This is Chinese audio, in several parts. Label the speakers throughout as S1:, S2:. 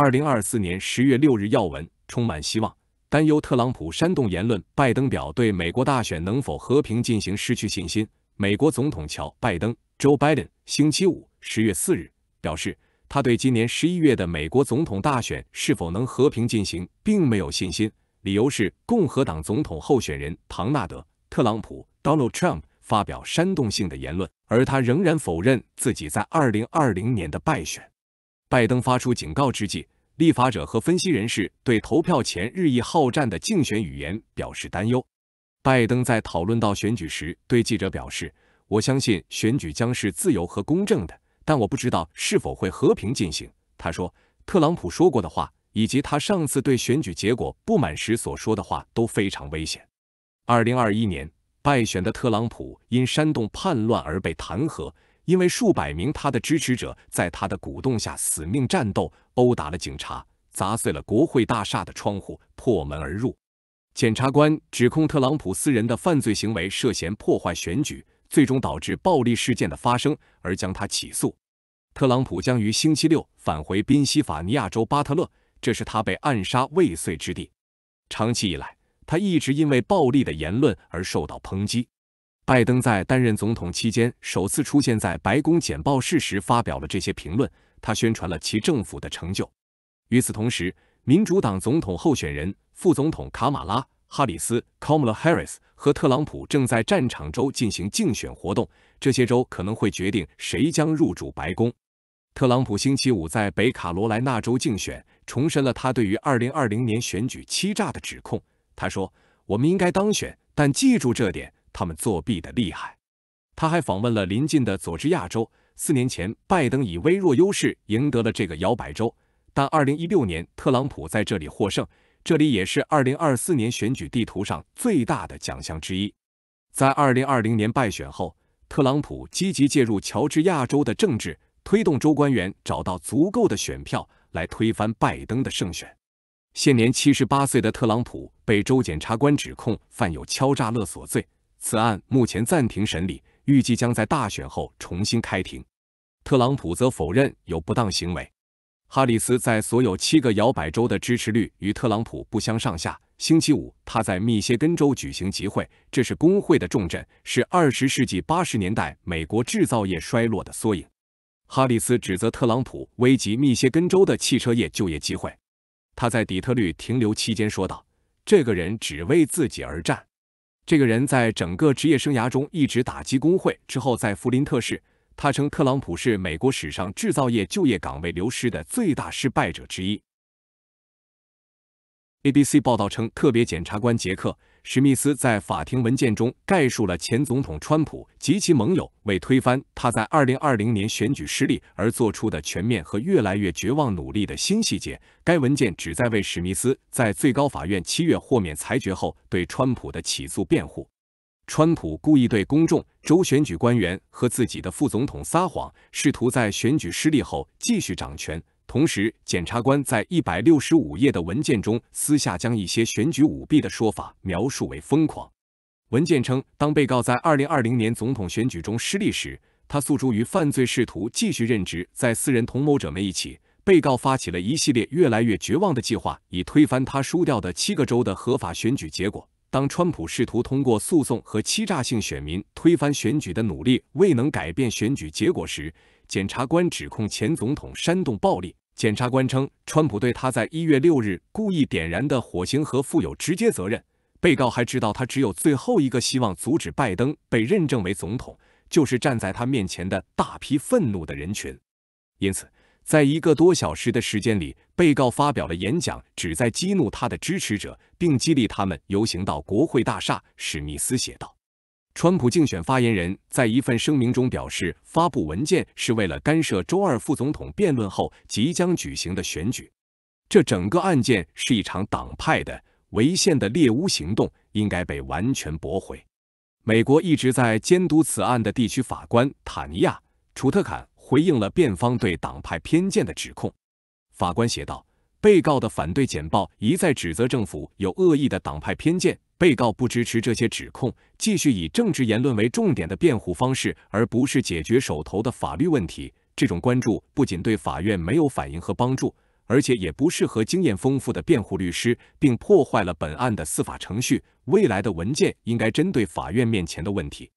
S1: 二零二四年十月六日要闻充满希望，担忧特朗普煽动言论。拜登表对美国大选能否和平进行失去信心。美国总统乔拜登 （Joe Biden） 星期五十月四日表示，他对今年十一月的美国总统大选是否能和平进行并没有信心。理由是共和党总统候选人唐纳德·特朗普 （Donald Trump） 发表煽动性的言论，而他仍然否认自己在二零二零年的败选。拜登发出警告之际，立法者和分析人士对投票前日益好战的竞选语言表示担忧。拜登在讨论到选举时对记者表示：“我相信选举将是自由和公正的，但我不知道是否会和平进行。”他说：“特朗普说过的话，以及他上次对选举结果不满时所说的话都非常危险。”二零二一年败选的特朗普因煽动叛乱而被弹劾。因为数百名他的支持者在他的鼓动下死命战斗，殴打了警察，砸碎了国会大厦的窗户，破门而入。检察官指控特朗普私人的犯罪行为涉嫌破坏选举，最终导致暴力事件的发生，而将他起诉。特朗普将于星期六返回宾夕法尼亚州巴特勒，这是他被暗杀未遂之地。长期以来，他一直因为暴力的言论而受到抨击。拜登在担任总统期间首次出现在白宫简报室时发表了这些评论。他宣传了其政府的成就。与此同时，民主党总统候选人副总统卡马拉·哈里斯 （Kamala Harris） 和特朗普正在战场州进行竞选活动。这些州可能会决定谁将入主白宫。特朗普星期五在北卡罗来纳州竞选，重申了他对于2020年选举欺诈的指控。他说：“我们应该当选，但记住这点。”他们作弊的厉害。他还访问了邻近的佐治亚州。四年前，拜登以微弱优势赢得了这个摇摆州，但二零一六年特朗普在这里获胜。这里也是二零二四年选举地图上最大的奖项之一。在二零二零年败选后，特朗普积极介入乔治亚州的政治，推动州官员找到足够的选票来推翻拜登的胜选。现年七十八岁的特朗普被州检察官指控犯有敲诈勒索罪。此案目前暂停审理，预计将在大选后重新开庭。特朗普则否认有不当行为。哈里斯在所有七个摇摆州的支持率与特朗普不相上下。星期五，他在密歇根州举行集会，这是工会的重镇，是二十世纪八十年代美国制造业衰落的缩影。哈里斯指责特朗普危及密歇根州的汽车业就业机会。他在底特律停留期间说道：“这个人只为自己而战。”这个人在整个职业生涯中一直打击工会。之后在弗林特市，他称特朗普是美国史上制造业就业岗位流失的最大失败者之一。ABC 报道称，特别检察官杰克。史密斯在法庭文件中概述了前总统川普及其盟友为推翻他在2020年选举失利而做出的全面和越来越绝望努力的新细节。该文件旨在为史密斯在最高法院七月豁免裁决后对川普的起诉辩护。川普故意对公众、州选举官员和自己的副总统撒谎，试图在选举失利后继续掌权。同时，检察官在一百六十五页的文件中私下将一些选举舞弊的说法描述为疯狂。文件称，当被告在二零二零年总统选举中失利时，他诉诸于犯罪试图继续任职，在四人同谋者们一起，被告发起了一系列越来越绝望的计划，以推翻他输掉的七个州的合法选举结果。当川普试图通过诉讼和欺诈性选民推翻选举的努力未能改变选举结果时，检察官指控前总统煽动暴力。检察官称，川普对他在一月六日故意点燃的火星和负有直接责任。被告还知道，他只有最后一个希望阻止拜登被认证为总统，就是站在他面前的大批愤怒的人群。因此，在一个多小时的时间里，被告发表了演讲，旨在激怒他的支持者，并激励他们游行到国会大厦。史密斯写道。川普竞选发言人，在一份声明中表示，发布文件是为了干涉周二副总统辩论后即将举行的选举。这整个案件是一场党派的违宪的猎巫行动，应该被完全驳回。美国一直在监督此案的地区法官塔尼亚·楚特坎回应了辩方对党派偏见的指控。法官写道：“被告的反对简报一再指责政府有恶意的党派偏见。”被告不支持这些指控，继续以政治言论为重点的辩护方式，而不是解决手头的法律问题。这种关注不仅对法院没有反应和帮助，而且也不适合经验丰富的辩护律师，并破坏了本案的司法程序。未来的文件应该针对法院面前的问题。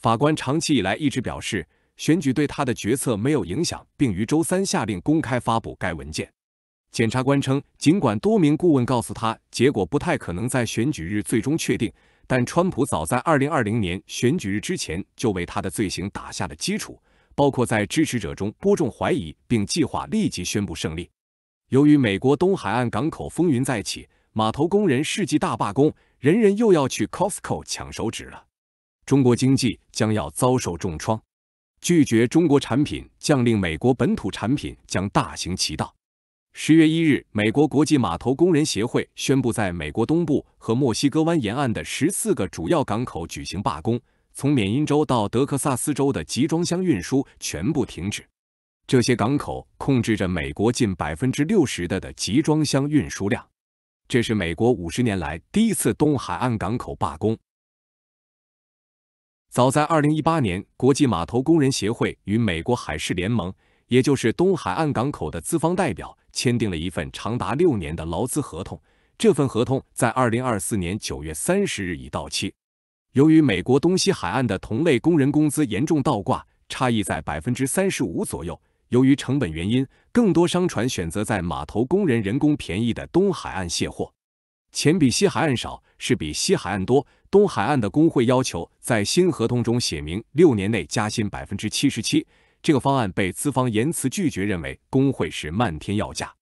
S1: 法官长期以来一直表示，选举对他的决策没有影响，并于周三下令公开发布该文件。检察官称，尽管多名顾问告诉他，结果不太可能在选举日最终确定，但川普早在2020年选举日之前就为他的罪行打下了基础，包括在支持者中播种怀疑，并计划立即宣布胜利。由于美国东海岸港口风云再起，码头工人事迹大罢工，人人又要去 Costco 抢手指了。中国经济将要遭受重创，拒绝中国产品将令美国本土产品将大行其道。十月一日，美国国际码头工人协会宣布，在美国东部和墨西哥湾沿岸的十四个主要港口举行罢工，从缅因州到德克萨斯州的集装箱运输全部停止。这些港口控制着美国近百分之六十的的集装箱运输量，这是美国五十年来第一次东海岸港口罢工。早在二零一八年，国际码头工人协会与美国海事联盟。也就是东海岸港口的资方代表签订了一份长达六年的劳资合同，这份合同在二零二四年九月三十日已到期。由于美国东西海岸的同类工人工资严重倒挂，差异在百分之三十五左右。由于成本原因，更多商船选择在码头工人人工便宜的东海岸卸货，钱比西海岸少是比西海岸多。东海岸的工会要求在新合同中写明六年内加薪百分之七十七。这个方案被资方严词拒绝，认为工会是漫天要价。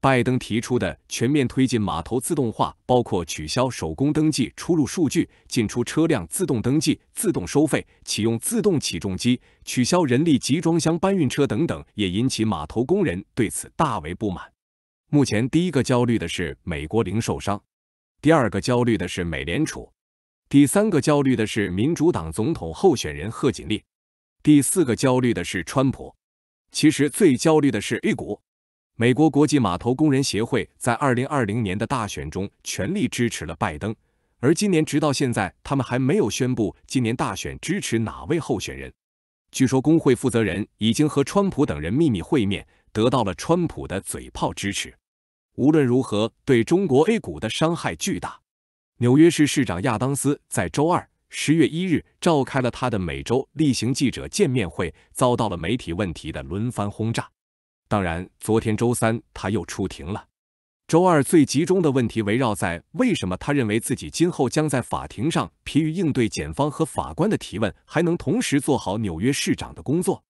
S1: 拜登提出的全面推进码头自动化，包括取消手工登记出入数据、进出车辆自动登记、自动收费、启用自动起重机、取消人力集装箱搬运车等等，也引起码头工人对此大为不满。目前，第一个焦虑的是美国零售商，第二个焦虑的是美联储，第三个焦虑的是民主党总统候选人贺锦丽。第四个焦虑的是川普，其实最焦虑的是 A 股。美国国际码头工人协会在二零二零年的大选中全力支持了拜登，而今年直到现在，他们还没有宣布今年大选支持哪位候选人。据说工会负责人已经和川普等人秘密会面，得到了川普的嘴炮支持。无论如何，对中国 A 股的伤害巨大。纽约市市长亚当斯在周二。十月一日，召开了他的每周例行记者见面会，遭到了媒体问题的轮番轰炸。当然，昨天周三他又出庭了。周二最集中的问题围绕在为什么他认为自己今后将在法庭上疲于应对检方和法官的提问，还能同时做好纽约市长的工作？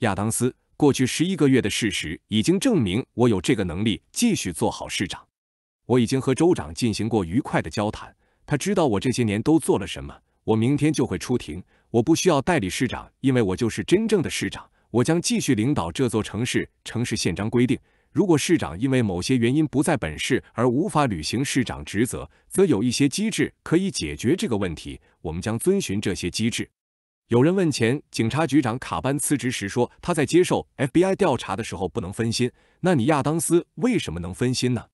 S1: 亚当斯，过去十一个月的事实已经证明我有这个能力继续做好市长。我已经和州长进行过愉快的交谈，他知道我这些年都做了什么。我明天就会出庭。我不需要代理市长，因为我就是真正的市长。我将继续领导这座城市。城市宪章规定，如果市长因为某些原因不在本市而无法履行市长职责，则有一些机制可以解决这个问题。我们将遵循这些机制。有人问前警察局长卡班辞职时说：“他在接受 FBI 调查的时候不能分心。”那你亚当斯为什么能分心呢？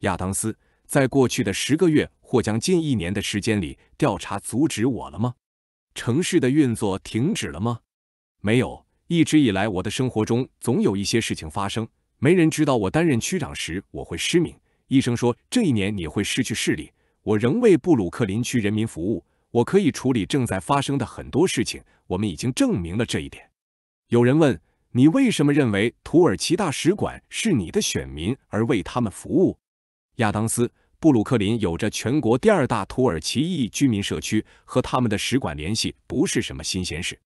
S1: 亚当斯在过去的十个月。或将近一年的时间里，调查阻止我了吗？城市的运作停止了吗？没有，一直以来我的生活中总有一些事情发生。没人知道我担任区长时我会失明。医生说这一年你会失去视力。我仍为布鲁克林区人民服务。我可以处理正在发生的很多事情。我们已经证明了这一点。有人问你为什么认为土耳其大使馆是你的选民而为他们服务？亚当斯。布鲁克林有着全国第二大土耳其裔居民社区，和他们的使馆联系不是什么新鲜事。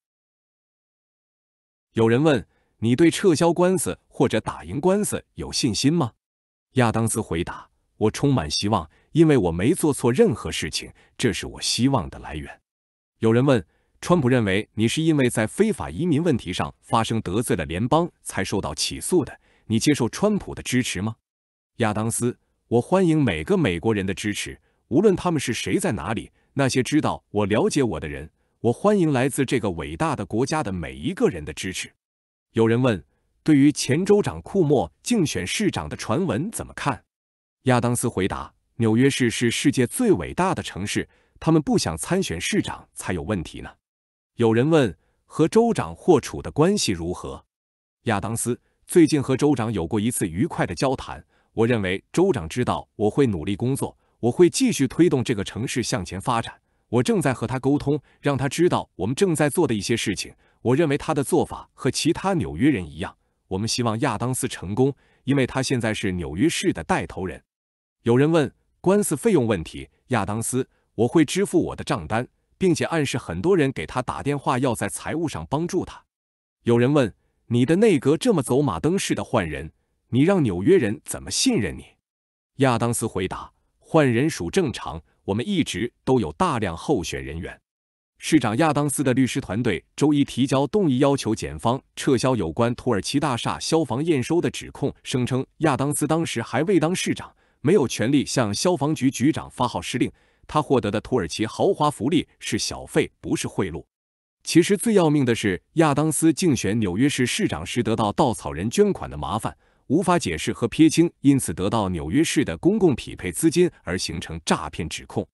S1: 有人问你对撤销官司或者打赢官司有信心吗？亚当斯回答：“我充满希望，因为我没做错任何事情，这是我希望的来源。”有人问，川普认为你是因为在非法移民问题上发生得罪了联邦才受到起诉的？你接受川普的支持吗？亚当斯。我欢迎每个美国人的支持，无论他们是谁，在哪里。那些知道我了解我的人，我欢迎来自这个伟大的国家的每一个人的支持。有人问，对于前州长库莫竞选市长的传闻怎么看？亚当斯回答：“纽约市是世界最伟大的城市，他们不想参选市长才有问题呢。”有人问，和州长霍楚的关系如何？亚当斯最近和州长有过一次愉快的交谈。我认为州长知道我会努力工作，我会继续推动这个城市向前发展。我正在和他沟通，让他知道我们正在做的一些事情。我认为他的做法和其他纽约人一样，我们希望亚当斯成功，因为他现在是纽约市的带头人。有人问官司费用问题，亚当斯，我会支付我的账单，并且暗示很多人给他打电话要在财务上帮助他。有人问你的内阁这么走马灯似的换人。你让纽约人怎么信任你？亚当斯回答：“换人属正常，我们一直都有大量候选人员。”市长亚当斯的律师团队周一提交动议，要求检方撤销有关土耳其大厦消防验收的指控，声称亚当斯当时还未当市长，没有权利向消防局局长发号施令。他获得的土耳其豪华福利是小费，不是贿赂。其实最要命的是，亚当斯竞选纽约市市长时得到稻草人捐款的麻烦。无法解释和撇清，因此得到纽约市的公共匹配资金而形成诈骗指控。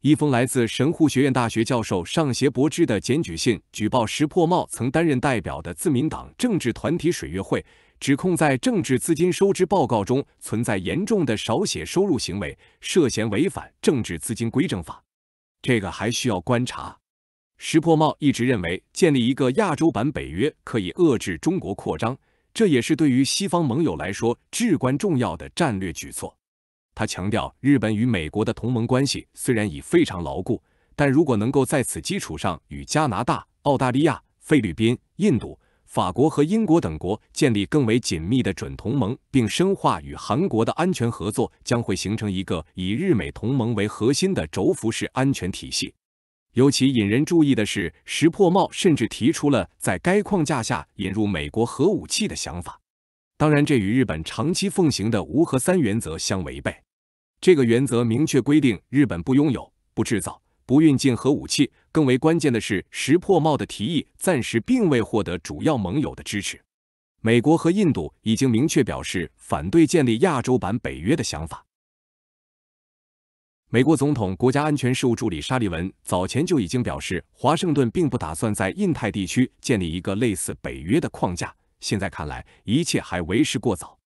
S1: 一封来自神户学院大学教授上邪博之的检举信，举报石破茂曾担任代表的自民党政治团体水月会，指控在政治资金收支报告中存在严重的少写收入行为，涉嫌违反政治资金规正法。这个还需要观察。石破茂一直认为建立一个亚洲版北约可以遏制中国扩张。这也是对于西方盟友来说至关重要的战略举措。他强调，日本与美国的同盟关系虽然已非常牢固，但如果能够在此基础上与加拿大、澳大利亚、菲律宾、印度、法国和英国等国建立更为紧密的准同盟，并深化与韩国的安全合作，将会形成一个以日美同盟为核心的轴辐式安全体系。尤其引人注意的是，石破茂甚至提出了在该框架下引入美国核武器的想法。当然，这与日本长期奉行的“无核三原则”相违背。这个原则明确规定，日本不拥有、不制造、不运进核武器。更为关键的是，石破茂的提议暂时并未获得主要盟友的支持。美国和印度已经明确表示反对建立亚洲版北约的想法。美国总统国家安全事务助理沙利文早前就已经表示，华盛顿并不打算在印太地区建立一个类似北约的框架。现在看来，一切还为时过早。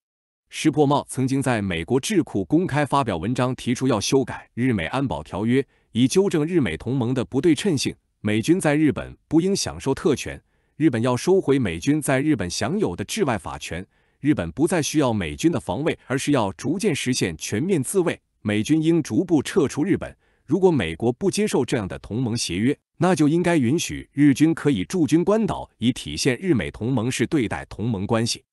S1: 石破茂曾经在美国智库公开发表文章，提出要修改日美安保条约，以纠正日美同盟的不对称性。美军在日本不应享受特权，日本要收回美军在日本享有的治外法权。日本不再需要美军的防卫，而是要逐渐实现全面自卫。美军应逐步撤出日本。如果美国不接受这样的同盟协约，那就应该允许日军可以驻军关岛，以体现日美同盟式对待同盟关系。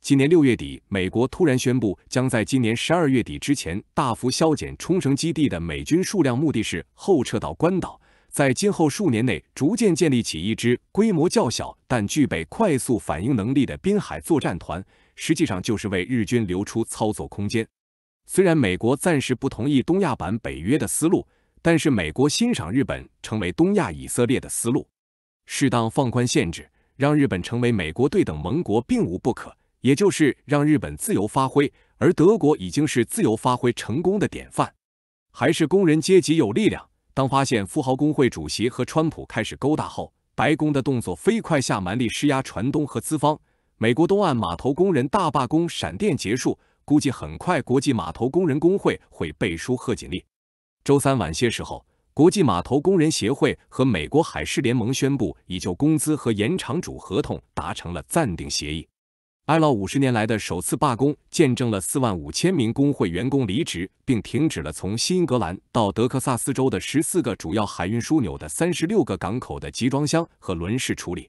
S1: 今年六月底，美国突然宣布，将在今年十二月底之前大幅削减冲绳基地的美军数量，目的是后撤到关岛，在今后数年内逐渐建立起一支规模较小但具备快速反应能力的滨海作战团，实际上就是为日军留出操作空间。虽然美国暂时不同意东亚版北约的思路，但是美国欣赏日本成为东亚以色列的思路，适当放宽限制，让日本成为美国对等盟国并无不可，也就是让日本自由发挥。而德国已经是自由发挥成功的典范，还是工人阶级有力量。当发现富豪工会主席和川普开始勾搭后，白宫的动作飞快下蛮力施压船东和资方，美国东岸码头工人大罢工闪电结束。估计很快，国际码头工人工会会背书贺锦丽。周三晚些时候，国际码头工人协会和美国海事联盟宣布，已就工资和延长主合同达成了暂定协议。埃劳五十年来的首次罢工，见证了四万五千名工会员工离职，并停止了从新英格兰到德克萨斯州的十四个主要海运枢纽的三十六个港口的集装箱和轮式处理。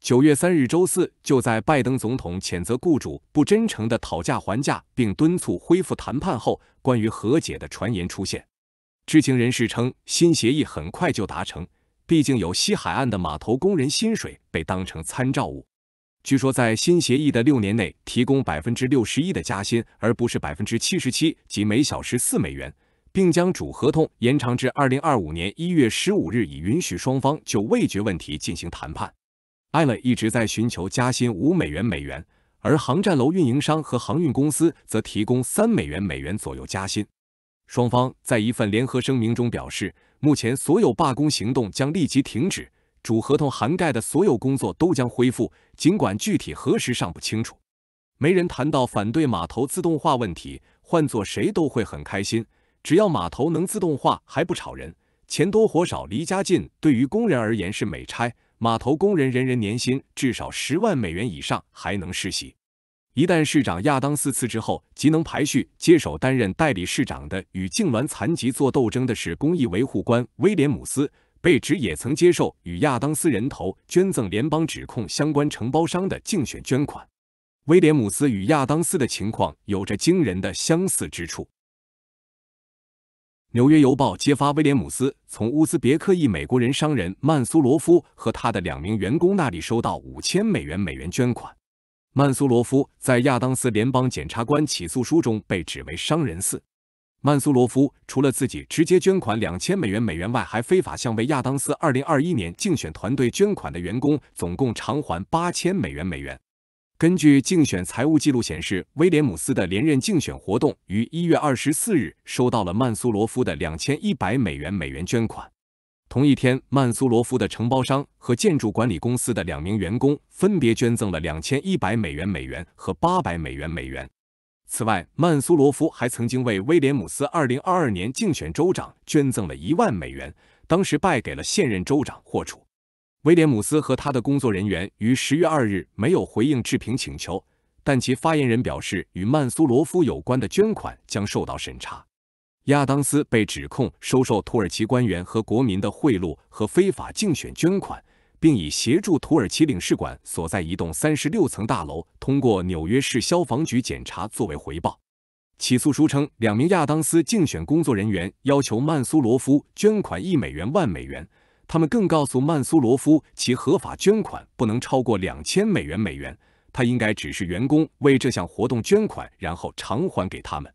S1: 九月三日周四，就在拜登总统谴责雇主不真诚的讨价还价，并敦促恢复谈判后，关于和解的传言出现。知情人士称，新协议很快就达成，毕竟有西海岸的码头工人薪水被当成参照物。据说，在新协议的六年内提供百分之六十一的加薪，而不是百分之七十七及每小时四美元，并将主合同延长至二零二五年一月十五日，以允许双方就味觉问题进行谈判。艾伦一直在寻求加薪五美元美元，而航站楼运营商和航运公司则提供三美元美元左右加薪。双方在一份联合声明中表示，目前所有罢工行动将立即停止，主合同涵盖的所有工作都将恢复，尽管具体何时尚不清楚。没人谈到反对码头自动化问题，换做谁都会很开心。只要码头能自动化，还不吵人，钱多活少，离家近，对于工人而言是美差。码头工人人人年薪至少十万美元以上，还能世袭。一旦市长亚当斯辞职后，即能排序接手担任代理市长的，与痉挛残疾做斗争的是公益维护官威廉姆斯，被指也曾接受与亚当斯人头捐赠联邦指控相关承包商的竞选捐款。威廉姆斯与亚当斯的情况有着惊人的相似之处。纽约邮报揭发，威廉姆斯从乌兹别克裔美国人商人曼苏罗夫和他的两名员工那里收到五千美元美元捐款。曼苏罗夫在亚当斯联邦检察官起诉书中被指为商人四。曼苏罗夫除了自己直接捐款两千美元美元外，还非法向为亚当斯二零二一年竞选团队捐款的员工总共偿还八千美元美元。根据竞选财务记录显示，威廉姆斯的连任竞选活动于一月二十四日收到了曼苏罗夫的两千一百美元美元捐款。同一天，曼苏罗夫的承包商和建筑管理公司的两名员工分别捐赠了两千一百美元美元和八百美元美元。此外，曼苏罗夫还曾经为威廉姆斯二零二二年竞选州长捐赠了一万美元，当时败给了现任州长霍楚。威廉姆斯和他的工作人员于十月二日没有回应置评请求，但其发言人表示，与曼苏罗夫有关的捐款将受到审查。亚当斯被指控收受土耳其官员和国民的贿赂和非法竞选捐款，并以协助土耳其领事馆所在一栋三十六层大楼通过纽约市消防局检查作为回报。起诉书称，两名亚当斯竞选工作人员要求曼苏罗夫捐款一美元、万美元。他们更告诉曼苏罗夫，其合法捐款不能超过两千美元美元，他应该只是员工为这项活动捐款，然后偿还给他们。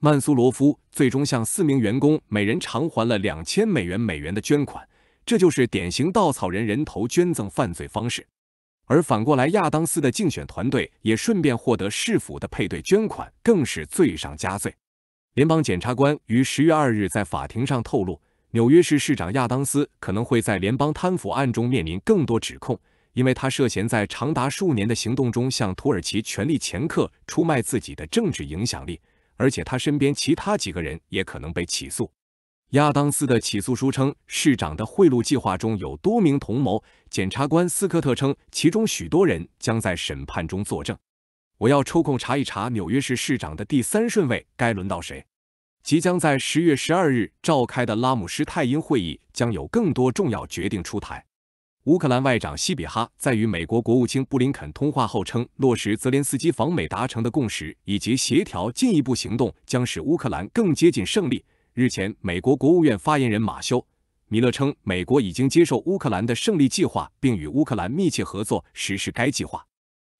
S1: 曼苏罗夫最终向四名员工每人偿还了两千美元美元的捐款，这就是典型稻草人人头捐赠犯罪方式。而反过来，亚当斯的竞选团队也顺便获得市府的配对捐款，更是罪上加罪。联邦检察官于十月二日在法庭上透露。纽约市市长亚当斯可能会在联邦贪腐案中面临更多指控，因为他涉嫌在长达数年的行动中向土耳其权力掮客出卖自己的政治影响力，而且他身边其他几个人也可能被起诉。亚当斯的起诉书称，市长的贿赂计划中有多名同谋。检察官斯科特称，其中许多人将在审判中作证。我要抽空查一查纽约市市长的第三顺位该轮到谁。即将在十月十二日召开的拉姆施泰因会议将有更多重要决定出台。乌克兰外长西比哈在与美国国务卿布林肯通话后称，落实泽连斯基访美达成的共识以及协调进一步行动，将使乌克兰更接近胜利。日前，美国国务院发言人马修·米勒称，美国已经接受乌克兰的胜利计划，并与乌克兰密切合作实施该计划。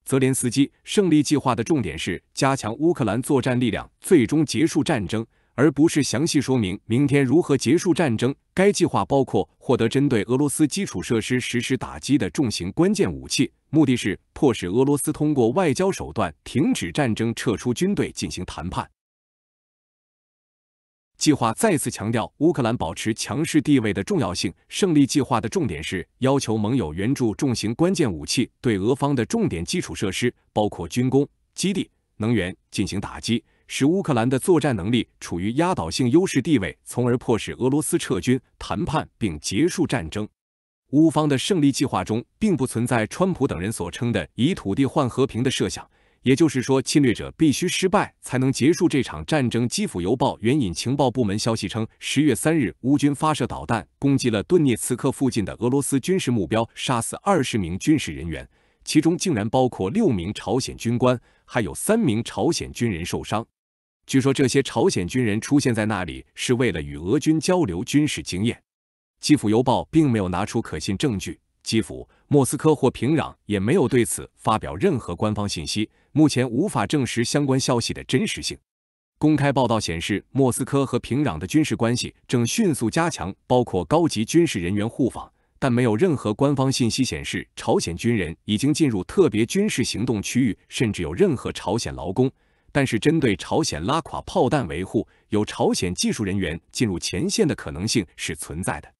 S1: 泽连斯基胜利计划的重点是加强乌克兰作战力量，最终结束战争。而不是详细说明明天如何结束战争。该计划包括获得针对俄罗斯基础设施实施打击的重型关键武器，目的是迫使俄罗斯通过外交手段停止战争、撤出军队进行谈判。计划再次强调乌克兰保持强势地位的重要性。胜利计划的重点是要求盟友援助重型关键武器，对俄方的重点基础设施，包括军工基地、能源进行打击。使乌克兰的作战能力处于压倒性优势地位，从而迫使俄罗斯撤军、谈判并结束战争。乌方的胜利计划中并不存在川普等人所称的以土地换和平的设想，也就是说，侵略者必须失败才能结束这场战争。基辅邮报援引情报部门消息称，十月三日，乌军发射导弹攻击了顿涅茨克附近的俄罗斯军事目标，杀死二十名军事人员，其中竟然包括六名朝鲜军官，还有三名朝鲜军人受伤。据说这些朝鲜军人出现在那里是为了与俄军交流军事经验。基辅邮报并没有拿出可信证据，基辅、莫斯科或平壤也没有对此发表任何官方信息，目前无法证实相关消息的真实性。公开报道显示，莫斯科和平壤的军事关系正迅速加强，包括高级军事人员互访，但没有任何官方信息显示朝鲜军人已经进入特别军事行动区域，甚至有任何朝鲜劳工。但是，针对朝鲜拉垮炮弹维护，有朝鲜技术人员进入前线的可能性是存在的。